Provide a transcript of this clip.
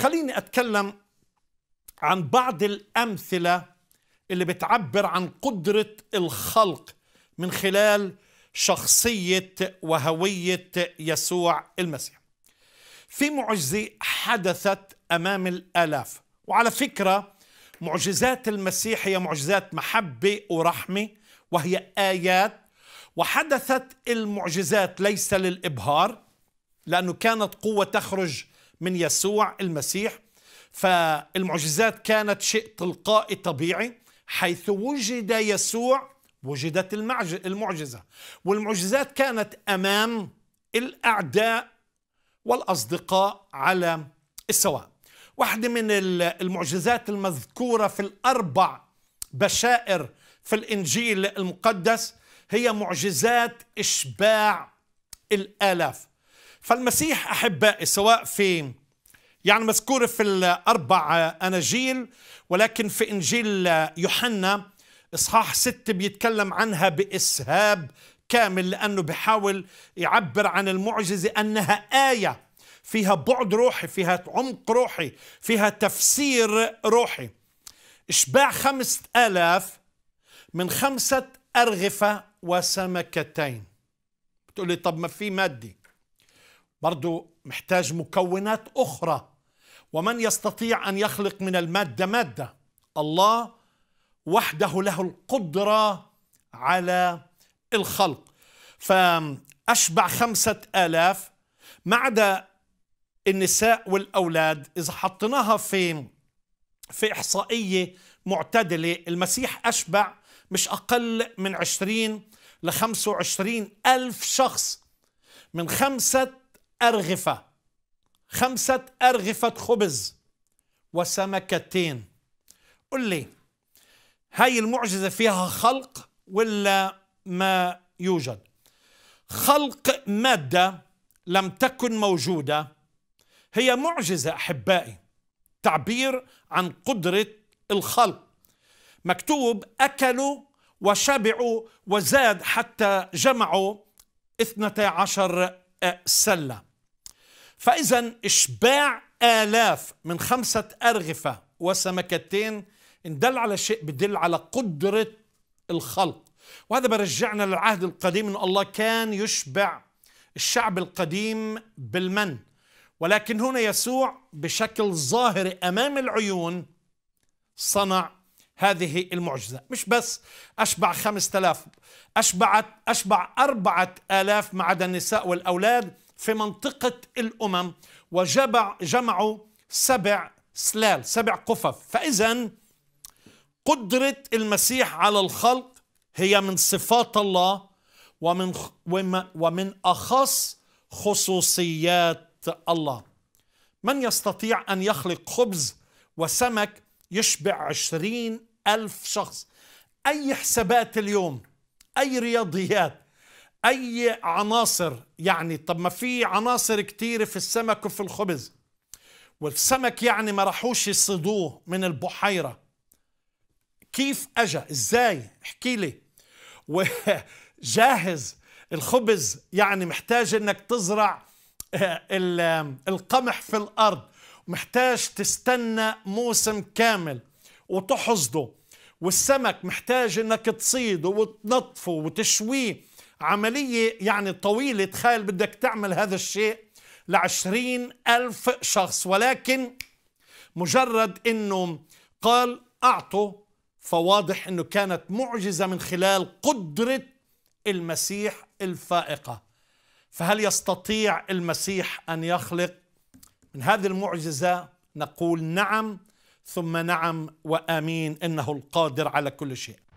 خليني أتكلم عن بعض الأمثلة اللي بتعبر عن قدرة الخلق من خلال شخصية وهوية يسوع المسيح في معجزة حدثت أمام الآلاف وعلى فكرة معجزات المسيح هي معجزات محبة ورحمة وهي آيات وحدثت المعجزات ليس للإبهار لأنه كانت قوة تخرج من يسوع المسيح فالمعجزات كانت شيء تلقائي طبيعي حيث وجد يسوع وجدت المعجزة والمعجزات كانت أمام الأعداء والأصدقاء على السواء واحدة من المعجزات المذكورة في الأربع بشائر في الإنجيل المقدس هي معجزات إشباع الآلاف فالمسيح أحبائي سواء في يعني مذكورة في الأربع آه، أناجيل ولكن في إنجيل آه، يوحنا إصحاح ستة بيتكلم عنها بإسهاب كامل لأنه بحاول يعبر عن المعجزة أنها آية فيها بعد روحي فيها عمق روحي فيها تفسير روحي إشباع خمسة آلاف من خمسة أرغفة وسمكتين بتقولي طب ما في مادي برضو محتاج مكونات أخرى ومن يستطيع أن يخلق من المادة مادة الله وحده له القدرة على الخلق فأشبع خمسة آلاف ما عدا النساء والأولاد إذا حطيناها في في إحصائية معتدلة المسيح أشبع مش أقل من 20 ل 25 ألف شخص من خمسة أرغفة خمسة أرغفة خبز وسمكتين قل لي هاي المعجزة فيها خلق ولا ما يوجد خلق مادة لم تكن موجودة هي معجزة أحبائي تعبير عن قدرة الخلق مكتوب أكلوا وشبعوا وزاد حتى جمعوا اثنتا عشر سلة فإذا إشباع آلاف من خمسة أرغفة وسمكتين اندل على شيء بدل على قدرة الخلق وهذا برجعنا للعهد القديم أن الله كان يشبع الشعب القديم بالمن ولكن هنا يسوع بشكل ظاهر أمام العيون صنع هذه المعجزة مش بس أشبع خمسة آلاف أشبعت أشبع أربعة آلاف ما عدا النساء والأولاد في منطقة الأمم وجمع جمعوا سبع سلال سبع قفف فإذا قدرة المسيح على الخلق هي من صفات الله ومن ومن أخص خصوصيات الله من يستطيع أن يخلق خبز وسمك يشبع عشرين ألف شخص أي حسابات اليوم أي رياضيات اي عناصر يعني طب ما في عناصر كتير في السمك وفي الخبز والسمك يعني ما راحوش يصيدوه من البحيره كيف اجا ازاي احكي لي وجاهز الخبز يعني محتاج انك تزرع آه، القمح في الارض محتاج تستنى موسم كامل وتحصده والسمك محتاج انك تصيده وتنظفه وتشويه عملية يعني طويلة تخيل بدك تعمل هذا الشيء لعشرين ألف شخص ولكن مجرد أنه قال أعطوا فواضح أنه كانت معجزة من خلال قدرة المسيح الفائقة فهل يستطيع المسيح أن يخلق من هذه المعجزة نقول نعم ثم نعم وآمين إنه القادر على كل شيء